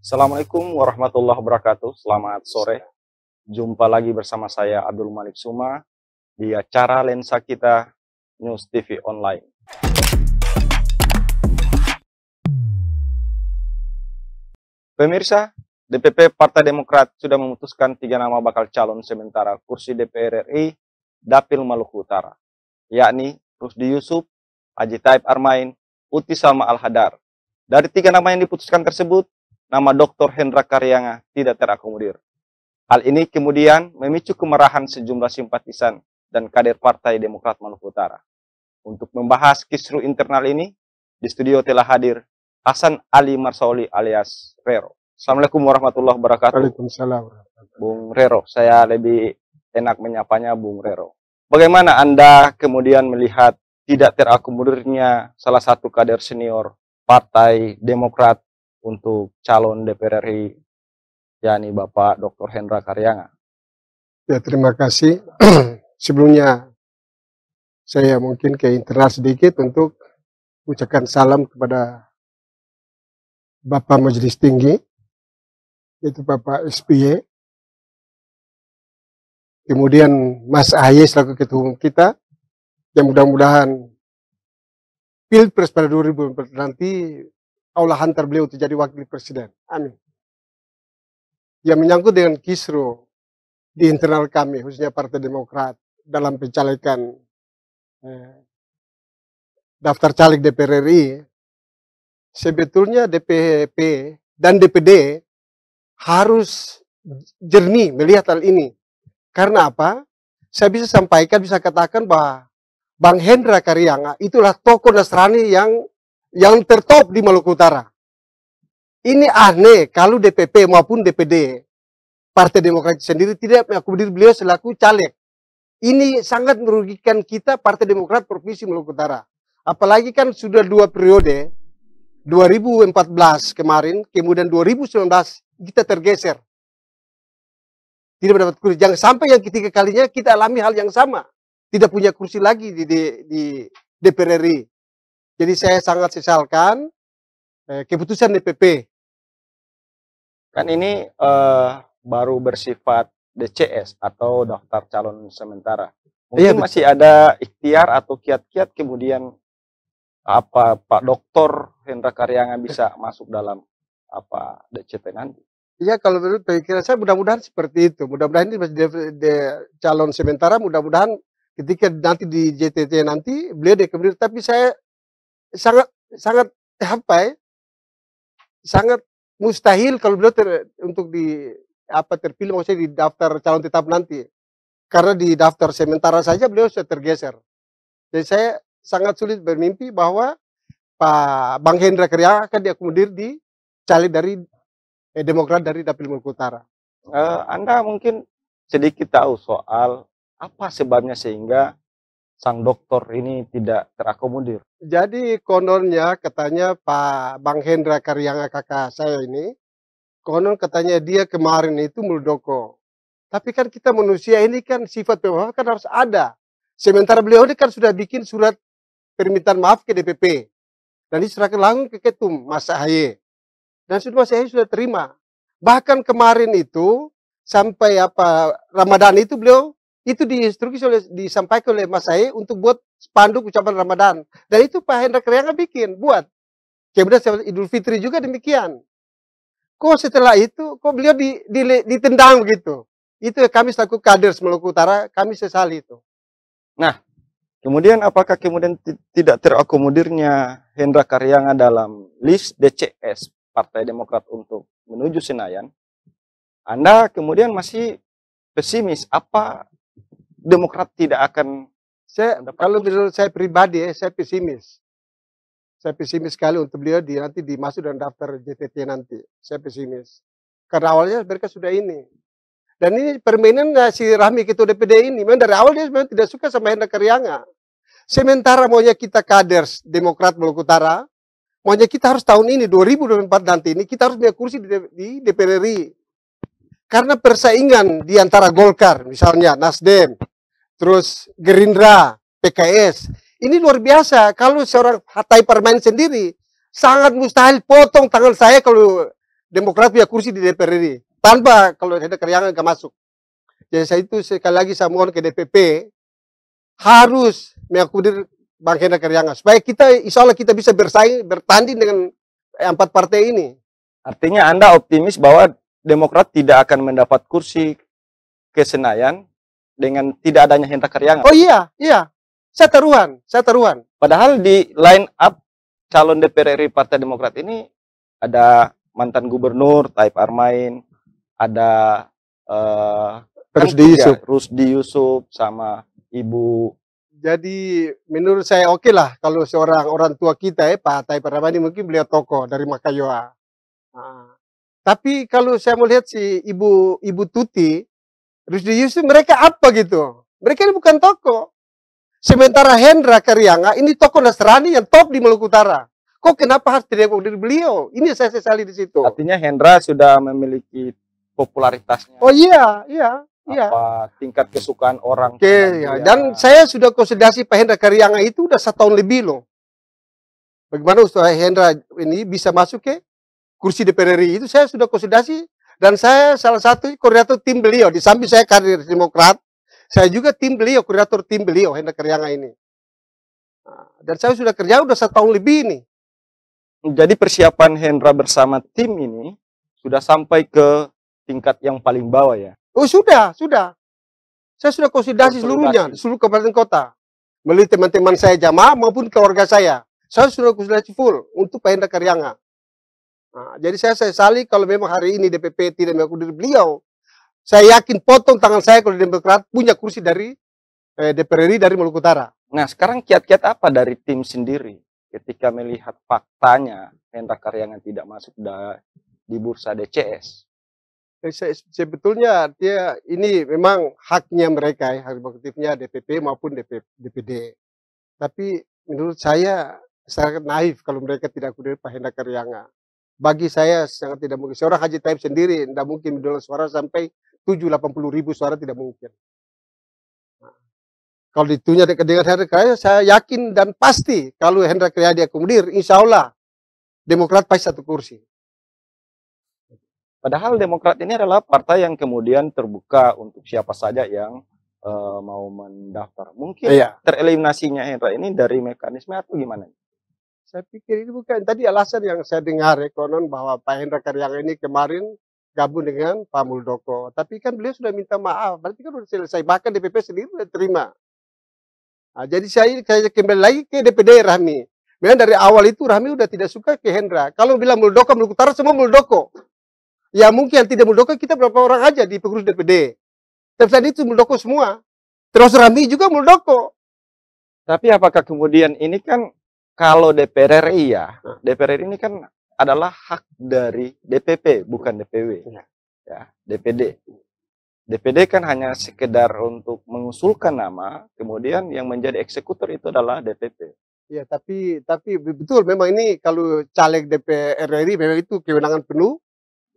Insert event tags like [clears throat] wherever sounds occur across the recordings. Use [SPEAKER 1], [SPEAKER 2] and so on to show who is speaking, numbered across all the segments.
[SPEAKER 1] Assalamualaikum warahmatullahi wabarakatuh. Selamat sore. Jumpa lagi bersama saya Abdul Malik Suma di acara Lensa Kita News TV Online. Pemirsa, DPP Partai Demokrat sudah memutuskan tiga nama bakal calon sementara kursi DPR RI Dapil Maluku Utara, yakni Rusdi Yusuf, Haji Taib Armain, Uti Salma Al-Hadar. Dari tiga nama yang diputuskan tersebut, nama Dr. Hendra Karyanga tidak terakomodir. Hal ini kemudian memicu kemarahan sejumlah simpatisan dan kader Partai Demokrat Maluku Utara. Untuk membahas kisru internal ini, di studio telah hadir Hasan Ali Marsoli alias Rero. Assalamualaikum warahmatullahi wabarakatuh. Waalaikumsalam. Bung Rero, saya lebih enak menyapanya Bung Rero. Bagaimana Anda kemudian melihat tidak terakomodirnya salah satu kader senior Partai Demokrat untuk calon DPR RI yakni Bapak Dr. Hendra Karyanga. Ya, terima
[SPEAKER 2] kasih. [clears throat] Sebelumnya saya mungkin ke internal sedikit
[SPEAKER 1] untuk ucapkan salam kepada Bapak Majelis Tinggi, yaitu Bapak SBY. Kemudian Mas Ahy selaku ketua umum kita, yang mudah-mudahan
[SPEAKER 2] Pilpres pada 2024 nanti Allah hantar beliau untuk jadi wakil presiden. Amin. Yang menyangkut dengan kisru di internal kami, khususnya Partai Demokrat, dalam pencalekan eh, daftar caleg DPR RI, sebetulnya DPP dan DPD harus jernih melihat hal ini. Karena apa? Saya bisa sampaikan, bisa katakan bahwa Bang Hendra Karyanga itulah tokoh Nasrani yang yang tertop di Maluku Utara. Ini aneh kalau DPP maupun DPD Partai Demokrat sendiri tidak mengakomodir beliau selaku caleg. Ini sangat merugikan kita Partai Demokrat Provinsi Maluku Utara. Apalagi kan sudah dua periode, 2014 kemarin, kemudian 2019 kita tergeser. Tidak mendapat kursi. Jangan sampai yang ketiga kalinya kita alami hal yang sama. Tidak punya kursi lagi di, di, di DPR RI. Jadi saya sangat sesalkan eh, keputusan DPP.
[SPEAKER 1] Kan ini eh, baru bersifat DCS atau daftar calon sementara. Iya, Mungkin iya, masih ada ikhtiar atau kiat-kiat kemudian apa Pak Dokter Hendra Karyanga bisa iya. masuk dalam apa DCP nanti?
[SPEAKER 2] Iya kalau menurut pikiran saya mudah-mudahan seperti itu. Mudah-mudahan ini de, de, calon sementara. Mudah-mudahan ketika nanti di JTT nanti beliau dekabir. Tapi saya sangat sangat apa ya? Sangat mustahil kalau beliau ter, untuk di apa terpilih maksudnya di daftar calon tetap nanti. Karena di daftar sementara saja beliau sudah tergeser. Jadi saya sangat sulit bermimpi bahwa Pak Bang Hendra Kerja akan diakomodir di calon dari eh, Demokrat dari Dapil Maluku Utara.
[SPEAKER 1] Uh, Anda mungkin sedikit tahu soal apa sebabnya sehingga sang dokter ini tidak terakomodir.
[SPEAKER 2] Jadi kononnya katanya Pak Bang Hendra Karyanga kakak saya ini, konon katanya dia kemarin itu muldoko. Tapi kan kita manusia ini kan sifat pemaaf kan harus ada. Sementara beliau ini kan sudah bikin surat permintaan maaf ke DPP. Dan diserahkan langsung ke Ketum, Mas Ahaye. Dan sudah Mas Ahaye sudah terima. Bahkan kemarin itu, sampai apa Ramadan itu beliau itu diinstruksi oleh disampaikan oleh Mas Ahy untuk buat spanduk ucapan Ramadan. Dan itu Pak Hendra Krianga bikin, buat. Kemudian ya Idul Fitri juga demikian. Kok setelah itu, kok beliau di, di, ditendang begitu? Itu kami selaku kader Maluku
[SPEAKER 1] Utara, kami sesali itu. Nah, kemudian apakah kemudian tidak terakomodirnya Hendra Karyanga dalam list DCS Partai Demokrat untuk menuju Senayan? Anda kemudian masih pesimis apa Demokrat tidak akan saya kalau menurut saya pribadi ya, saya pesimis.
[SPEAKER 2] Saya pesimis sekali untuk beliau di nanti dimasuk dan daftar JTT nanti. Saya pesimis. Karena awalnya mereka sudah ini. Dan ini permainan si Rahmi gitu, DPD ini. Memang dari awal dia memang tidak suka sama Hendra Karyanga. Sementara maunya kita kader Demokrat Maluku Utara, maunya kita harus tahun ini 2024 nanti ini kita harus punya kursi di, di DPR RI. Karena persaingan di antara Golkar misalnya Nasdem, terus Gerindra, PKS. Ini luar biasa. Kalau seorang Hatay permain sendiri, sangat mustahil potong tangan saya kalau Demokrat punya kursi di DPR ini. Tanpa kalau ada keriangan nggak masuk. Jadi saya itu sekali lagi saya mohon ke DPP harus mengakudir Bang Hendra Keryangan. Supaya
[SPEAKER 1] kita, insya Allah kita bisa bersaing, bertanding dengan empat partai ini. Artinya Anda optimis bahwa Demokrat tidak akan mendapat kursi kesenayan dengan tidak adanya Hendra Karyangan. Oh
[SPEAKER 2] iya, iya. Saya teruan saya teruan
[SPEAKER 1] Padahal di line up calon DPR RI Partai Demokrat ini ada mantan gubernur Taip Armain, ada uh, Rusdi kan Yusuf, ya, Rusdi Yusuf sama Ibu jadi menurut saya oke okay lah kalau seorang
[SPEAKER 2] orang tua kita ya Pak Taip Armain mungkin beliau toko dari Makayoa. Nah, tapi kalau saya melihat si Ibu Ibu Tuti Terus di Yusuf iya mereka apa gitu? Mereka ini bukan toko. Sementara Hendra Karyanga ini toko Nasrani
[SPEAKER 1] yang top di Maluku Utara. Kok kenapa harus didemo dari beliau? Ini saya sesali di situ. Artinya Hendra sudah memiliki popularitasnya.
[SPEAKER 2] Oh iya, iya. Iya.
[SPEAKER 1] Apa tingkat kesukaan orang. Oke, ya. dan saya sudah konsolidasi Pak Hendra Karyanga itu udah satu tahun lebih loh.
[SPEAKER 2] Bagaimana Ustaz Hendra ini bisa masuk ke kursi DPR RI itu saya sudah konsolidasi dan saya salah satu koordinator tim beliau. Di samping saya karir Demokrat, saya juga tim beliau, koordinator tim beliau, Hendra Karyanga ini. Nah, dan saya sudah kerja
[SPEAKER 1] udah satu tahun lebih ini. Jadi persiapan Hendra bersama tim ini sudah sampai ke tingkat yang paling bawah ya?
[SPEAKER 2] Oh sudah, sudah. Saya sudah konsolidasi seluruhnya, seluruh kabupaten kota. Melalui teman-teman saya jamaah maupun keluarga saya. Saya sudah konsolidasi full untuk Pak Hendra Karyanga. Nah, jadi saya sesali kalau memang hari ini DPP tidak dari beliau. Saya yakin potong tangan saya kalau Demokrat punya
[SPEAKER 1] kursi dari eh, DPR RI dari Maluku Utara. Nah, sekarang kiat-kiat apa dari tim sendiri ketika melihat faktanya Hendra Karyangan tidak masuk di bursa DCS?
[SPEAKER 2] Eh, sebetulnya dia ini memang haknya mereka ya, hak aktifnya DPP maupun DP, DPD. Tapi menurut saya sangat naif kalau mereka tidak kudir Pak Hendra Karyanga bagi saya sangat tidak mungkin. Seorang Haji Taib sendiri tidak mungkin mendulang suara sampai 7-80 ribu suara tidak mungkin. Nah, kalau ditunya dengan Hendra Kriadi, saya yakin dan pasti kalau Hendra Kriadi diakomodir, insya Allah Demokrat pasti satu kursi.
[SPEAKER 1] Padahal Demokrat ini adalah partai yang kemudian terbuka untuk siapa saja yang uh, mau mendaftar. Mungkin iya. tereliminasinya Hendra ini dari mekanisme atau gimana?
[SPEAKER 2] Saya pikir ini bukan. Tadi alasan yang saya dengar ekonom ya, bahwa Pak Hendra Karyang ini kemarin gabung dengan Pak Muldoko. Tapi kan beliau sudah minta maaf. Berarti kan sudah selesai. Bahkan DPP sendiri sudah terima. Nah, jadi saya, saya kembali lagi ke DPD Rahmi. Memang dari awal itu Rahmi sudah tidak suka ke Hendra. Kalau bilang Muldoko, Muldoko Utara semua Muldoko. Ya mungkin yang tidak Muldoko kita berapa orang aja di pengurus DPD. Tapi saat itu Muldoko semua. Terus Rahmi juga Muldoko.
[SPEAKER 1] Tapi apakah kemudian ini kan kalau DPR RI ya, DPR RI ini kan adalah hak dari DPP bukan DPW. Ya, DPD. DPD kan hanya sekedar untuk mengusulkan nama, kemudian yang menjadi eksekutor itu adalah DPP.
[SPEAKER 2] Ya, tapi tapi betul memang ini kalau caleg DPR RI memang itu kewenangan penuh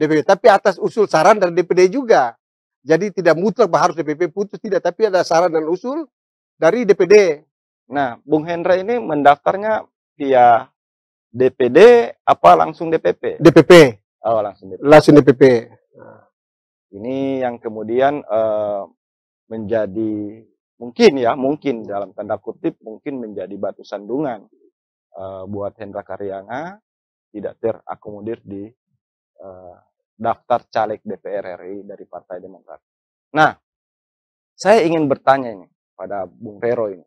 [SPEAKER 2] DPP, tapi atas usul saran dari DPD juga. Jadi tidak mutlak harus DPP putus tidak, tapi ada saran dan usul dari DPD
[SPEAKER 1] Nah, Bung Hendra ini mendaftarnya via DPD apa langsung DPP? DPP. Oh, langsung DPP. Langsung DPP. ini yang kemudian uh, menjadi mungkin ya, mungkin dalam tanda kutip mungkin menjadi batu sandungan uh, buat Hendra Karyanga tidak terakomodir di uh, daftar caleg DPR RI dari Partai Demokrat. Nah, saya ingin bertanya ini pada Bung Rero ini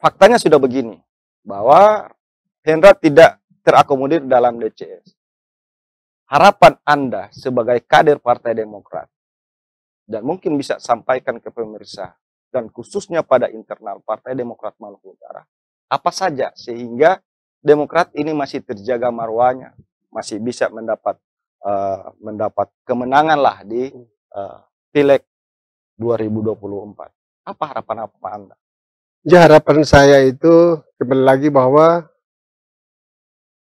[SPEAKER 1] faktanya sudah begini bahwa Hendra tidak terakomodir dalam DCS. Harapan Anda sebagai kader Partai Demokrat dan mungkin bisa sampaikan ke pemirsa dan khususnya pada internal Partai Demokrat Maluku Utara. Apa saja sehingga Demokrat ini masih terjaga marwahnya, masih bisa mendapat uh, mendapat kemenangan lah di uh, Pileg 2024. Apa harapan apa Anda?
[SPEAKER 2] Ya harapan saya itu kembali lagi bahwa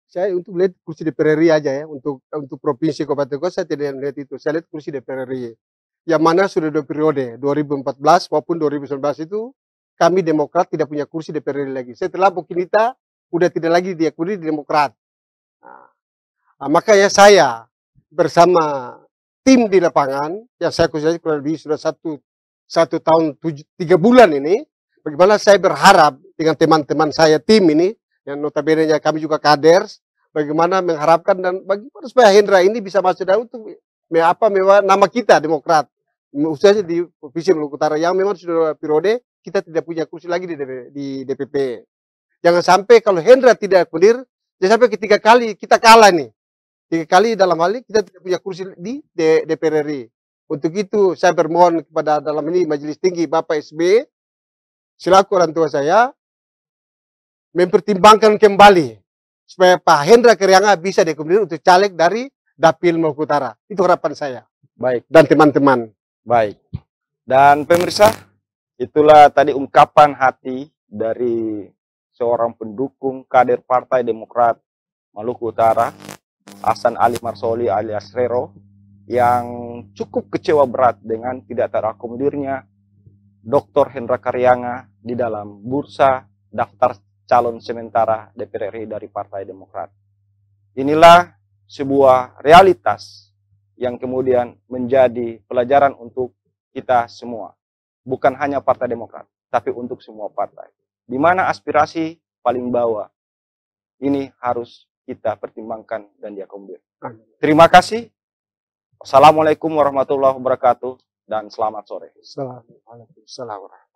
[SPEAKER 2] saya untuk melihat kursi DPR RI aja ya untuk untuk provinsi Kabupaten Kota saya tidak melihat itu. Saya lihat kursi DPR RI yang mana sudah dua periode 2014 maupun 2019 itu kami Demokrat tidak punya kursi DPR RI lagi. Setelah kita udah tidak lagi diakui di Demokrat. Nah, nah, maka ya saya bersama tim di lapangan yang saya khususnya kurang lebih sudah satu satu tahun tujuh, tiga bulan ini Bagaimana saya berharap dengan teman-teman saya tim ini, yang notabene -nya kami juga kaders, bagaimana mengharapkan dan bagaimana supaya Hendra ini bisa masuk dalam untuk me apa memang nama kita Demokrat. usianya di Provinsi Maluku Utara yang memang sudah periode kita tidak punya kursi lagi di, di DPP. Jangan sampai kalau Hendra tidak hadir, jangan sampai ketiga kali kita kalah nih. Tiga kali dalam hal ini kita tidak punya kursi di DPR RI. Untuk itu saya bermohon kepada dalam ini Majelis Tinggi Bapak SB selaku orang tua saya mempertimbangkan kembali supaya Pak Hendra Kerianga bisa dikomendir untuk caleg dari Dapil Maluku Utara. Itu harapan saya.
[SPEAKER 1] Baik. Dan teman-teman. Baik. Dan pemirsa, itulah tadi ungkapan hati dari seorang pendukung kader Partai Demokrat Maluku Utara, Hasan Ali Marsoli alias Rero, yang cukup kecewa berat dengan tidak terakomodirnya Dr. Hendra Karyanga di dalam bursa daftar calon sementara DPR RI dari Partai Demokrat. Inilah sebuah realitas yang kemudian menjadi pelajaran untuk kita semua. Bukan hanya Partai Demokrat, tapi untuk semua partai. Di mana aspirasi paling bawah ini harus kita pertimbangkan dan diakomodir. Terima kasih. Assalamualaikum warahmatullahi wabarakatuh dan selamat sore. Assalamualaikum.